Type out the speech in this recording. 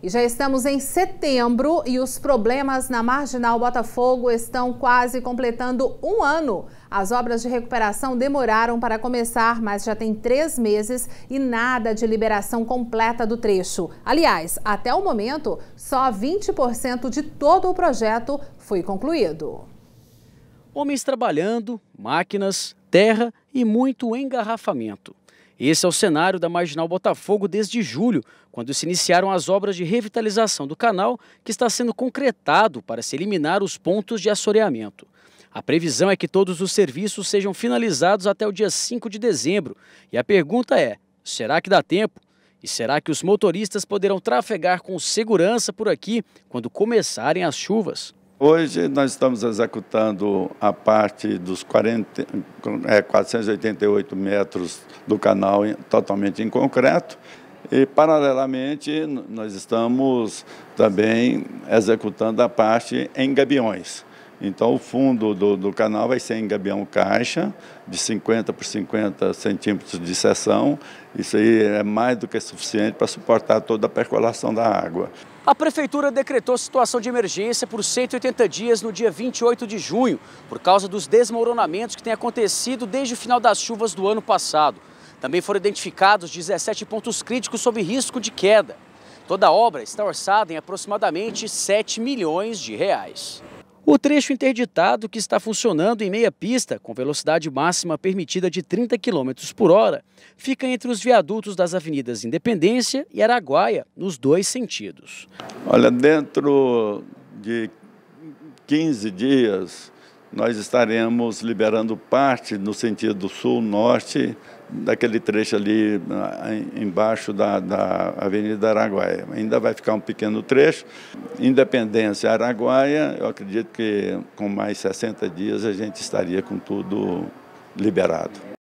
E já estamos em setembro e os problemas na Marginal Botafogo estão quase completando um ano. As obras de recuperação demoraram para começar, mas já tem três meses e nada de liberação completa do trecho. Aliás, até o momento, só 20% de todo o projeto foi concluído. Homens trabalhando, máquinas, terra e muito engarrafamento. Esse é o cenário da Marginal Botafogo desde julho, quando se iniciaram as obras de revitalização do canal, que está sendo concretado para se eliminar os pontos de assoreamento. A previsão é que todos os serviços sejam finalizados até o dia 5 de dezembro. E a pergunta é: será que dá tempo? E será que os motoristas poderão trafegar com segurança por aqui quando começarem as chuvas? Hoje nós estamos executando a parte dos 40, é, 488 metros do canal totalmente em concreto e, paralelamente, nós estamos também executando a parte em gabiões. Então, o fundo do, do, canal vai ser em gabião caixa, de 50 por 50 centímetros de seção. Isso aí é mais do que suficiente para suportar toda a percolação da água. A Prefeitura decretou situação de emergência por 180 dias no dia 28 de junho, por causa dos desmoronamentos que têm acontecido desde o final das chuvas do ano passado. Também foram identificados 17 pontos críticos sob risco de queda. Toda a obra está orçada em aproximadamente 7 milhões de reais. O trecho interditado que está funcionando em meia pista, com velocidade máxima permitida de 30 km por hora, fica entre os viadutos das avenidas Independência e Araguaia, nos dois sentidos. Olha, dentro de 15 dias, nós estaremos liberando parte no sentido sul-norte daquele trecho ali embaixo da, da Avenida Araguaia. Ainda vai ficar um pequeno trecho. Independência Araguaia, eu acredito que com mais 60 dias a gente estaria com tudo liberado.